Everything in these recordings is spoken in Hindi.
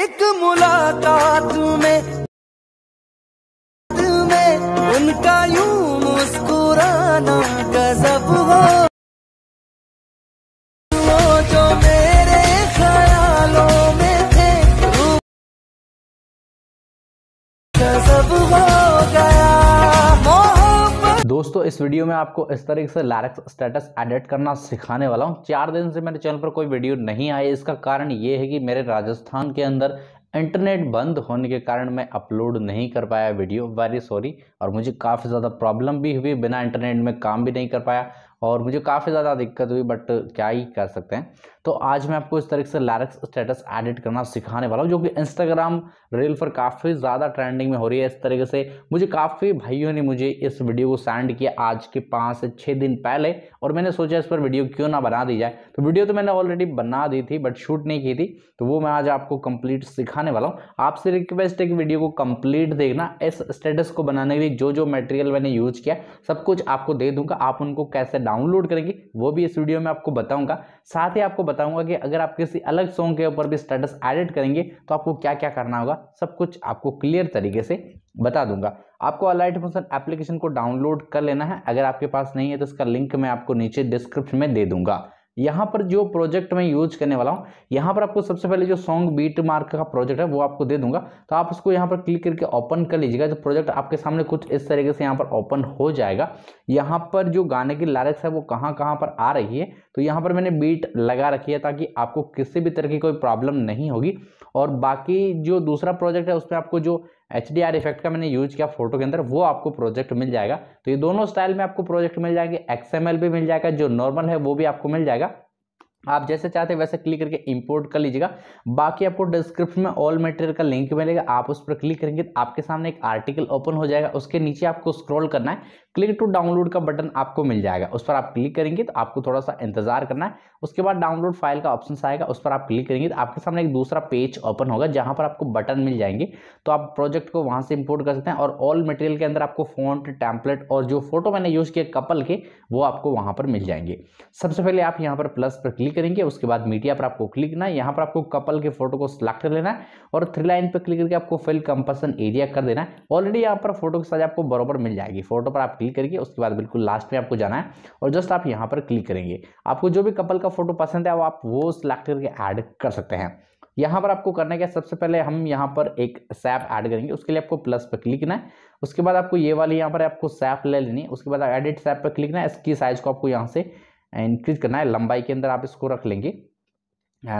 एक मुलाकात में में उनका यू मुस्कुराना गजब हो वो जो मेरे ख्यालों में थे गजब हो दोस्तों इस वीडियो में आपको इस तरीके से लैरिक्स स्टेटस एडिट करना सिखाने वाला हूँ चार दिन से मेरे चैनल पर कोई वीडियो नहीं आई इसका कारण ये है कि मेरे राजस्थान के अंदर इंटरनेट बंद होने के कारण मैं अपलोड नहीं कर पाया वीडियो वेरी सॉरी और मुझे काफ़ी ज़्यादा प्रॉब्लम भी हुई बिना इंटरनेट में काम भी नहीं कर पाया और मुझे काफ़ी ज़्यादा दिक्कत हुई बट क्या ही कर सकते हैं तो आज मैं आपको इस तरीके से लैरिक्स स्टेटस एडिट करना सिखाने वाला हूँ जो कि इंस्टाग्राम रील पर काफ़ी ज़्यादा ट्रेंडिंग में हो रही है इस तरीके से मुझे काफ़ी भाइयों ने मुझे इस वीडियो को सेंड किया आज के पाँच से छः दिन पहले और मैंने सोचा इस पर वीडियो क्यों ना बना दी जाए तो वीडियो तो मैंने ऑलरेडी बना दी थी बट शूट नहीं की थी तो वो मैं आज आपको कंप्लीट सिखाने वाला हूँ आपसे रिक्वेस्ट है कि वीडियो को कंप्लीट देखना इस स्टेटस को बनाने के लिए जो जो मटेरियल मैंने यूज किया सब कुछ आपको दे दूंगा आप उनको कैसे डाउनलोड करेंगे वो भी इस वीडियो में आपको बताऊंगा साथ ही आपको बताऊंगा कि अगर आप किसी अलग सॉन्ग के ऊपर भी स्टेटस एडिट करेंगे तो आपको क्या क्या करना होगा सब कुछ आपको क्लियर तरीके से बता दूंगा आपको अलाइट मोशन एप्लीकेशन को डाउनलोड कर लेना है अगर आपके पास नहीं है तो इसका लिंक मैं आपको नीचे डिस्क्रिप्शन में दे दूंगा यहाँ पर जो प्रोजेक्ट मैं यूज करने वाला हूँ यहाँ पर आपको सबसे पहले जो सॉन्ग बीट मार्क का प्रोजेक्ट है वो आपको दे दूंगा तो आप उसको यहाँ पर क्लिक करके ओपन कर लीजिएगा तो प्रोजेक्ट आपके सामने कुछ इस तरीके से यहाँ पर ओपन हो जाएगा यहाँ पर जो गाने की लारिक्स है वो कहाँ कहाँ पर आ रही है तो यहाँ पर मैंने बीट लगा रखी है ताकि आपको किसी भी तरह की कोई प्रॉब्लम नहीं होगी और बाकी जो दूसरा प्रोजेक्ट है उसमें आपको जो एच डी आर इफेक्ट का मैंने यूज किया फोटो के अंदर वो आपको प्रोजेक्ट मिल जाएगा तो ये दोनों स्टाइल में आपको प्रोजेक्ट मिल जाएंगे एक्स एम एल भी मिल जाएगा जो नॉर्मल है वो भी आपको मिल जाएगा आप जैसे चाहते हैं वैसे क्लिक करके इंपोर्ट कर लीजिएगा बाकी आपको डिस्क्रिप्शन में ऑल मटेरियल का लिंक मिलेगा आप उस पर क्लिक करेंगे तो आपके सामने एक आर्टिकल ओपन हो जाएगा उसके नीचे आपको स्क्रॉल करना है क्लिक टू डाउनलोड का बटन आपको मिल जाएगा उस पर आप क्लिक करेंगे तो आपको थोड़ा सा इंतजार करना है उसके बाद डाउनलोड फाइल का ऑप्शन आएगा उस पर आप क्लिक करेंगे तो आपके सामने एक दूसरा पेज ओपन होगा जहाँ पर आपको बटन मिल जाएंगे तो आप प्रोजेक्ट को वहाँ से इम्पोर्ट कर सकते हैं और ऑल मटेरियल के अंदर आपको फोन टैम्पलेट और जो फोटो मैंने यूज़ किया कपल के वो आपको वहाँ पर मिल जाएंगे सबसे पहले आप यहाँ पर प्लस पर क्लिक क्लिक करेंगे उसके बाद मीडिया पर आपको क्लिक करना है यहाँ पर आपको कपल के फोटो को सिलेक्ट कर लेना है और थ्री लाइन पर क्लिक करके आपको फिल कंपसन एरिया कर देना है ऑलरेडी यहाँ पर फोटो के साथ आपको बराबर मिल जाएगी फोटो पर आप क्लिक करेंगे उसके बाद बिल्कुल लास्ट में आपको जाना है और जस्ट आप यहाँ पर क्लिक करेंगे आपको जो भी कपल का फोटो पसंद है वो आप वो सिलेक्ट करके ऐड कर सकते हैं यहाँ पर आपको करना क्या सबसे पहले हम यहाँ पर एक सैप ऐड करेंगे उसके लिए आपको प्लस पर क्लिक करना है उसके बाद आपको ये वाली यहाँ पर आपको सैप ले लेनी है उसके बाद एडिट सैप पर क्लिक करना है इसकी साइज को आपको यहाँ से इंक्रीज करना है लंबाई के अंदर आप इसको रख लेंगे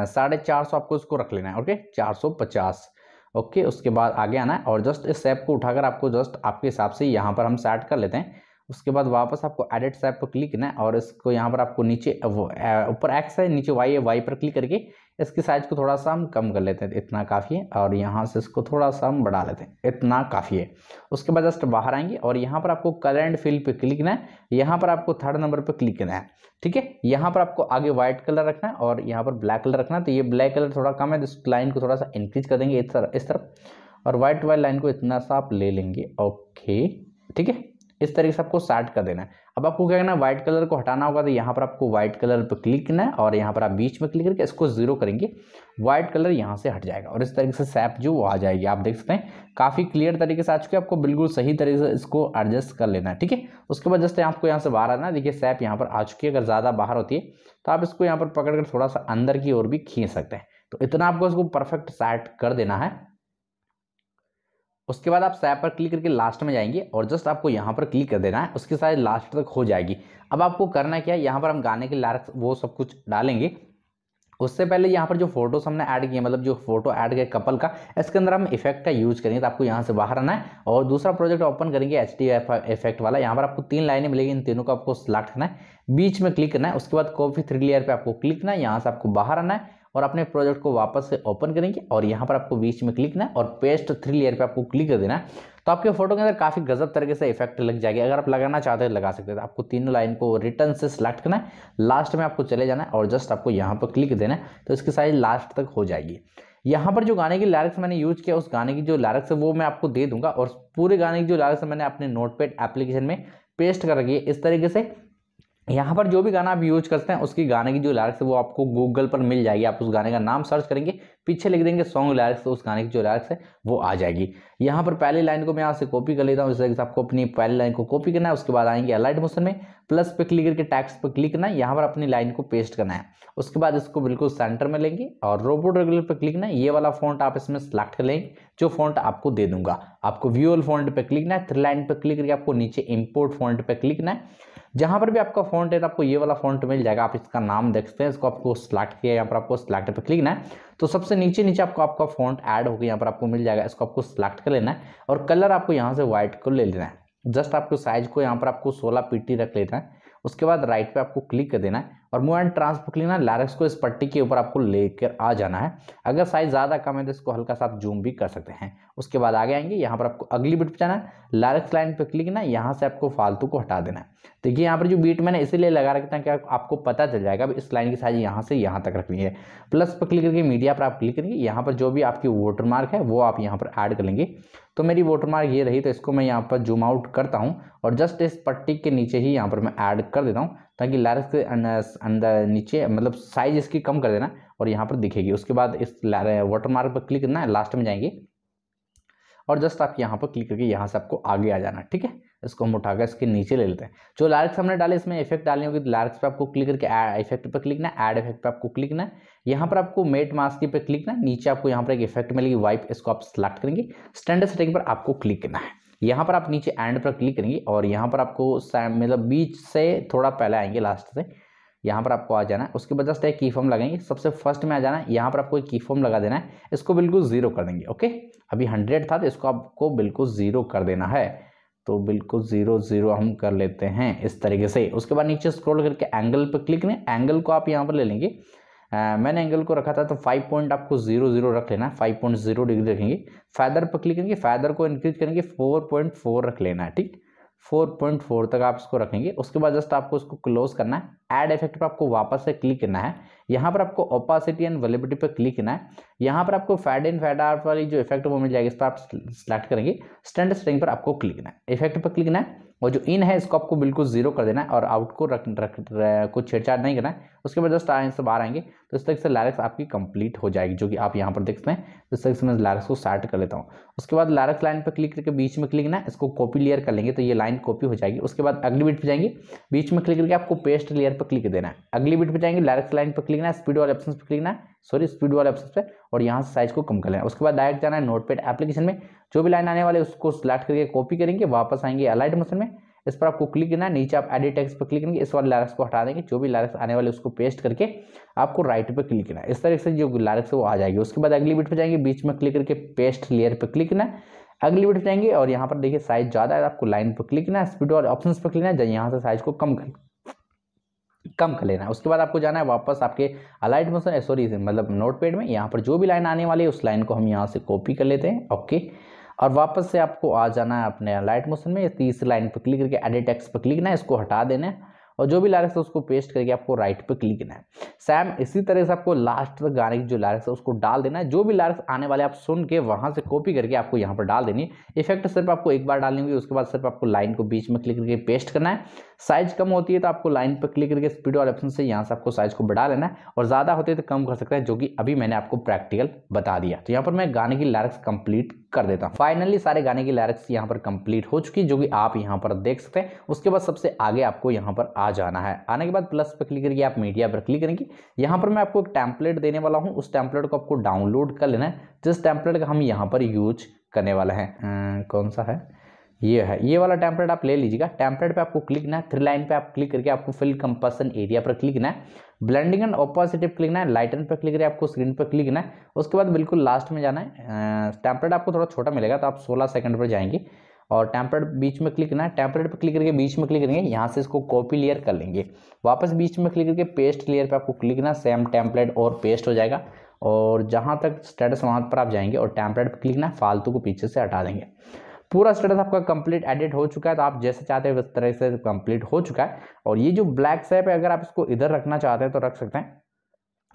साढ़े चार सौ आपको इसको रख लेना है ओके चार सौ पचास ओके उसके बाद आगे आना है और जस्ट इस सेप को उठाकर आपको जस्ट आपके हिसाब से यहाँ पर हम सेट कर लेते हैं उसके बाद वापस आपको एडिट सेप पर क्लिक करना है और इसको यहाँ पर आपको नीचे ऊपर एक्स है नीचे वाई है वाई पर क्लिक करके इसकी साइज़ को थोड़ा सा हम कम कर लेते हैं इतना काफ़ी है और यहाँ से इसको थोड़ा सा हम बढ़ा लेते हैं इतना काफ़ी है उसके बाद जस्ट बाहर आएंगे और यहाँ पर आपको एंड फील्ड पे क्लिक करना है यहाँ पर आपको थर्ड नंबर पर क्लिक करना है ठीक है यहाँ पर आपको आगे व्हाइट कलर रखना है और यहाँ पर ब्लैक कलर रखना है तो ये ब्लैक कलर थोड़ा कम है तो इस लाइन को थोड़ा सा इंक्रीज कर देंगे इस तरफ इस तरफ और वाइट वाइट लाइन को इतना सा आप ले लेंगे ओके ठीक है इस तरीके से आपको सेट कर देना है अब आपको क्या करना है व्हाइट कलर को हटाना होगा तो यहाँ पर आपको व्हाइट कलर पर क्लिक करना है और यहाँ पर आप बीच में क्लिक करके इसको जीरो करेंगे व्हाइट कलर यहाँ से हट जाएगा और इस तरीके से सैप जो वो आ जाएगी आप देख सकते हैं काफ़ी क्लियर तरीके से आ चुके आपको बिल्कुल सही तरीके से इसको एडजस्ट कर लेना है ठीक है उसके बाद जैसे आपको यहाँ से बाहर आना है देखिए सैप यहाँ पर आ चुकी है अगर ज़्यादा बाहर होती है तो आप इसको यहाँ पर पकड़ कर थोड़ा सा अंदर की ओर भी खींच सकते हैं तो इतना आपको इसको परफेक्ट सेट कर देना है उसके बाद आप सैप पर क्लिक करके लास्ट में जाएंगे और जस्ट आपको यहाँ पर क्लिक कर देना है उसके साथ लास्ट तक हो जाएगी अब आपको करना क्या है यहाँ पर हम गाने के लारक्स वो सब कुछ डालेंगे उससे पहले यहाँ पर जो फोटोस हमने ऐड किए मतलब जो फोटो ऐड गए कपल का इसके अंदर हम इफेक्ट का यूज करेंगे तो आपको यहाँ से बाहर आना है और दूसरा प्रोजेक्ट ओपन करेंगे एच डी इफेक्ट वाला यहाँ पर आपको तीन लाइनें मिलेगी इन तीनों को आपको सिलेक्ट करना है बीच में क्लिक करना है उसके बाद कॉपी थ्री लेयर पर आपको क्लिक करना है यहाँ से आपको बाहर आना है और अपने प्रोजेक्ट को वापस से ओपन करेंगे और यहाँ पर आपको बीच में क्लिक ना और पेस्ट थ्री लेयर पे आपको क्लिक कर देना तो आपके फोटो के अंदर काफ़ी गजब तरीके से इफेक्ट लग जाएगी अगर आप लगाना चाहते हो लगा सकते हैं तो आपको तीनों लाइन को रिटर्न से सिलेक्ट करना है लास्ट में आपको चले जाना है और जस्ट आपको यहाँ पर क्लिक देना है तो इसकी साइज लास्ट तक हो जाएगी यहाँ पर जो गाने की लैरिक्स मैंने यूज किया उस गाने की जो लैरिक्स है वो मैं आपको दे दूंगा और पूरे गाने की जो लैरिक्स मैंने अपने नोटपेड एप्लीकेशन में पेस्ट कर रखी है इस तरीके से यहाँ पर जो भी गाना आप यूज करते हैं उसकी गाने की जो लैरिक्स है वो आपको गूगल पर मिल जाएगी आप उस गाने का नाम सर्च करेंगे पीछे लिख देंगे सॉन्ग लैरिक्स तो उस गाने की जो लैरिक्स है वो आ जाएगी यहाँ पर पहली लाइन को मैं यहाँ से कॉपी कर लेता हूँ जैसे से आपको अपनी पहली लाइन को कॉपी करना है उसके बाद आएंगे अलाइट मोशन में प्लस पे क्लिक करके टैक्स पर क्लिक करना है यहाँ पर अपनी लाइन को पेस्ट करना है उसके बाद इसको बिल्कुल सेंटर में लेंगे और रोबोट रेगुलर पर क्लिक करना है ये वाला फॉन्ट आप इसमें सेलेक्ट कर लेंगे जो फॉन्ट आपको दे दूंगा आपको व्यूअल फॉन्ट पर क्लिक ना है थ्री लाइन पर क्लिक करके आपको नीचे इम्पोर्ट फॉन्ट पर क्लिक ना है जहाँ पर भी आपका फॉन्ट है तो आपको ये वाला फॉन्ट मिल जाएगा आप इसका नाम देख सकते हैं इसको आपको सिलेक्ट किया यहाँ पर आपको सिलेक्ट पर क्लिक ना है तो सबसे नीचे नीचे आपको आपका फॉन्ट ऐड होगा यहाँ पर आपको मिल जाएगा इसको आपको सिलेक्ट कर लेना है और कलर आपको यहाँ से व्हाइट को ले लेना है जस्ट आपको साइज को यहाँ पर आपको सोलह पीटी रख लेना है उसके बाद राइट पे आपको क्लिक कर देना है और मूव एंड ट्रांसफर के लिए ना लैरक्स को इस पट्टी के ऊपर आपको लेकर आ जाना है अगर साइज ज़्यादा कम है तो इसको हल्का सा आप जूम भी कर सकते हैं उसके बाद आगे आएंगे यहाँ पर आपको अगली बीट पर जाना है लैरक्स लाइन पर क्लिक ना यहाँ से आपको फालतू को हटा देना है देखिए यहाँ पर जो बीट मैंने इसीलिए लगा रखा था कि आपको पता चल जाएगा इस लाइन की साइज यहाँ से यहाँ तक रखनी है प्लस पर क्लिक करके मीडिया पर आप क्लिक करेंगे यहाँ पर जो भी आपकी वोटर मार्क है वो आप यहाँ पर ऐड कर लेंगे तो मेरी वोटर मार्क ये रही तो इसको मैं यहाँ पर जूम आउट करता हूँ और जस्ट इस पट्टी के नीचे ही यहाँ पर मैं ऐड कर देता हूँ ताकि लैरस अंदर नीचे मतलब साइज इसकी कम कर देना और यहाँ पर दिखेगी उसके बाद इस वाटर मार्क पर क्लिक करना है लास्ट में जाएंगे और जस्ट आप यहाँ पर क्लिक करके यहाँ से आपको आगे आ जाना ठीक है इसको हम उठाकर इसके नीचे ले लेते हैं जो लार्क्स हमने डाले इसमें इफेक्ट डालने होगी तो लार्क्स पे आपको क्लिक करके ऐड इफेक्ट पर क्लिक ना ऐड इफेक्ट पर आपको क्लिक ना यहाँ पर आपको मेट मास्क पे क्लिक ना नीचे आपको यहाँ पर एक इफेक्ट मिलेगी वाइप इसको आप सिलेक्ट करेंगे स्टैंडर्ड सेटिंग पर आपको क्लिक करना है यहाँ पर आप नीचे एंड पर क्लिक करेंगे और यहाँ पर आपको मतलब बीच से थोड़ा पहले आएंगे लास्ट से यहाँ पर आपको आ जाना है उसके बाद जस्ट एक की फॉर्म लगाएंगे सबसे फर्स्ट में आ जाना है यहाँ पर आपको एक की फॉर्म लगा देना है इसको बिल्कुल ज़ीरो कर देंगे ओके अभी हंड्रेड था तो इसको आपको बिल्कुल ज़ीरो कर देना है तो बिल्कुल ज़ीरो ज़ीरो हम कर लेते हैं इस तरीके से उसके बाद नीचे स्क्रॉल करके एंगल पर क्लिक करें एंगल को आप यहाँ पर ले लेंगे हाँ, मैंने एंगल को रखा था तो फाइव पॉइंट आपको जीरो जीरो रख लेना फाइव पॉइंट जीरो डिग्री रखेंगे फैदर पर क्लिक करेंगे फैदर को इंक्रीज करेंगे फोर पॉइंट फोर रख लेना है ठीक फोर पॉइंट फोर तक आप इसको रखेंगे उसके बाद जस्ट आपको इसको क्लोज करना है एड इफेक्ट पर आपको वापस से क्लिक करना है यहाँ पर आपको ओपासिटी एंड वेलेबिलिटी पर क्लिक करना है यहाँ पर आपको फैड इन फैड आर्ट वाली जो इफेक्ट वो मिल जाएगी इस पर आप सिलेक्ट करेंगे स्टैंड स्ट्रिंग पर आपको क्लिक करना है इफेक्ट पर क्लिक करना है और जो इन है इसको आपको बिल्कुल जीरो कर देना है और आउट को रख रख को छेड़छाड़ नहीं करना है उसके बाद जस्ट आंसर बाहर आएंगे तो इस तरह से लैरिक्स आपकी कंप्लीट हो जाएगी जो कि आप यहाँ पर देखते हैं तो इस तरह से मैं लैरिक्स को स्टार्ट कर लेता हूँ उसके बाद लैरिक्स लाइन पर क्लिक करके बीच में क्लिक ना इसको कॉपी लेयर कर लेंगे तो ये लाइन कॉपी हो जाएगी उसके बाद अगली बीट पर जाएंगे बीच में क्लिक करके आपको पेस्ट लेयर पर क्लिक देना है अगली बीट पर जाएंगे लैरिक्स लाइन पर क्लिक ना स्पीड वाले ऑप्शन पर क्लिक ना सॉरी स्पीड वाले ऑप्शन पे और यहाँ से साइज को कम कर लेना उसके बाद डायरेक्ट जाना है नोटपेड एप्लीकेशन में जो भी लाइन आने वाले उसको सिलेक्ट करके कॉपी करेंगे वापस आएंगे अलाइट मोशन में इस पर आपको क्लिक करना है नीचे आप एडिट टेक्स पर क्लिक करेंगे इस वाले लारक्स को हटा देंगे जो भी लारक्स आने वाले उसको पेस्ट करके आपको राइट पर क्लिक करना है इस तरह से जो लारक्स है वो आ जाएगी उसके बाद अगली बिट पर जाएंगे बीच में क्लिक करके पेस्ट लेयर पर क्लिक करना है अगली बिट पर जाएंगे और यहाँ पर देखिए साइज ज़्यादा है आपको लाइन पर क्लिक करना है स्पीड और ऑप्शन पर क्लिक करना है यहाँ से साइज को कम करना कम कर लेना है उसके बाद आपको जाना है वापस आपके अलाइट मोशन सॉरी मतलब नोट पैड में यहाँ पर जो भी लाइन आने वाली है उस लाइन को हम यहाँ से कॉपी कर लेते हैं ओके और वापस से आपको आ जाना है अपने लाइट मोशन में तीसरी लाइन पर क्लिक करके एडिट एक्स पर क्लिक ना है इसको हटा देना है और जो भी लैरिक्स है उसको पेस्ट करके आपको राइट पे क्लिक करना है सैम इसी तरह से आपको लास्ट तक गाने की जो लैरिक्स है उसको डाल देना है जो भी लैरिक्स आने वाले आप सुन के वहाँ से कॉपी करके आपको यहाँ पर डाल देनी इफेक्ट सिर्फ आपको एक बार डालनी होगी उसके बाद सिर्फ आपको लाइन को बीच में क्लिक करके पेस्ट करना है साइज कम होती है तो आपको लाइन पर क्लिक करके स्पीड और ऑप्शन से यहाँ से आपको साइज को बढ़ा लेना है और ज़्यादा होती है तो कम कर सकते हैं जो कि अभी मैंने आपको प्रैक्टिकल बता दिया तो यहाँ पर मैं गाने की लैरिक्स कंप्लीट कर देता हूँ फाइनली सारे गाने की लैरिक्स यहाँ पर कंप्लीट हो चुकी जो कि आप यहाँ पर देख सकते हैं उसके बाद सबसे आगे आपको यहाँ पर आ जाना है आने के बाद प्लस पर क्लिक करिए आप मीडिया पर क्लिक करेंगे यहाँ पर मैं आपको एक टैंपलेट देने वाला हूँ उस टैंपलेट को आपको डाउनलोड कर लेना है जिस टैंपलेट का हम यहाँ पर यूज करने वाला है अं, कौन सा है ये है ये वाला टेम्पलेट आप ले लीजिएगा टेम्पलेट पे आपको क्लिक ना है थ्री लाइन पे आप क्लिक करके आपको फिल कंपसन एरिया पर क्लिक ना है ब्लेंडिंग एंड ऑपोजिटिव क्लिक ना है लाइटन पर क्लिक करके आपको स्क्रीन पर क्लिक ना है उसके बाद बिल्कुल लास्ट में जाना है टैंपलेट आपको थोड़ा छोटा मिलेगा तो आप सोलह सेकंड पर जाएंगे और टेम्पलेट बीच में क्लिक करना है टेम्पलेट पर क्लिक करके बीच में क्लिक करेंगे यहाँ से इसको कॉपी लेयर कर लेंगे वापस बीच में क्लिक करके पेस्ट लेयर पर आपको क्लिक ना सेम टेम्पलेट और पेस्ट हो जाएगा और जहाँ तक स्टेटस वहाँ पर आप जाएंगे और टेम्पलेट पर क्लिक ना फालतू को पीछे से हटा देंगे पूरा स्टेटस आपका कंप्लीट एडिट हो चुका है तो आप जैसे चाहते हैं उस तरह से कंप्लीट हो चुका है और ये जो ब्लैक सेप है अगर आप इसको इधर रखना चाहते हैं तो रख सकते हैं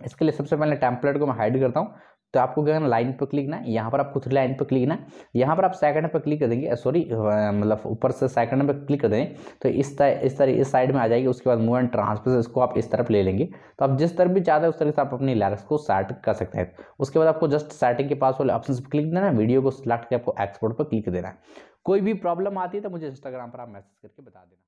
इसके लिए सबसे पहले टेम्पलेट को मैं हाइड करता हूँ तो आपको क्या करना लाइन पर क्लिक ना यहाँ पर आप थ्री लाइन पर क्लिक ना यहाँ पर आप सेकंड पर क्लिक कर देंगे सॉरी मतलब ऊपर से सेकंड पर क्लिक कर देंगे तो इस तरह इस तरह इस साइड में आ जाएगी उसके बाद मूव एंड ट्रांसफर इसको आप इस तरफ ले लेंगे तो आप जिस तरफ भी चाहते हैं उस तरह से आप अपनी लैरक्स को सेट कर सकते हैं उसके बाद आपको जस्ट सेटिंग के पास वाले ऑप्शन पर क्लिक देना वीडियो को सिलेक्ट करके आपको एक्सपोर्ट पर क्लिक देना है कोई भी प्रॉब्लम आती है तो मुझे इंस्टाग्राम पर आप मैसेज करके बता देना